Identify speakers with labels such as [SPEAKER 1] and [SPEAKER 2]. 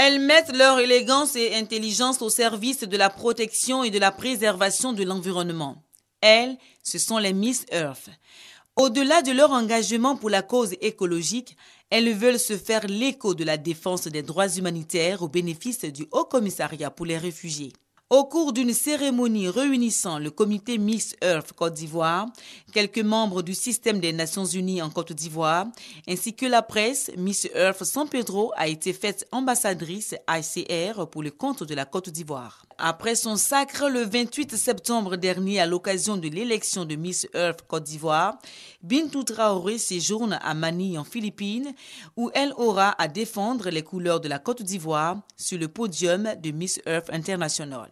[SPEAKER 1] Elles mettent leur élégance et intelligence au service de la protection et de la préservation de l'environnement. Elles, ce sont les Miss Earth. Au-delà de leur engagement pour la cause écologique, elles veulent se faire l'écho de la défense des droits humanitaires au bénéfice du Haut Commissariat pour les réfugiés. Au cours d'une cérémonie réunissant le comité Miss Earth Côte d'Ivoire, quelques membres du système des Nations Unies en Côte d'Ivoire, ainsi que la presse, Miss Earth San Pedro a été faite ambassadrice ICR pour le compte de la Côte d'Ivoire. Après son sacre le 28 septembre dernier à l'occasion de l'élection de Miss Earth Côte d'Ivoire, Bintou Traoré séjourne à Manille en Philippines où elle aura à défendre les couleurs de la Côte d'Ivoire sur le podium de Miss Earth International.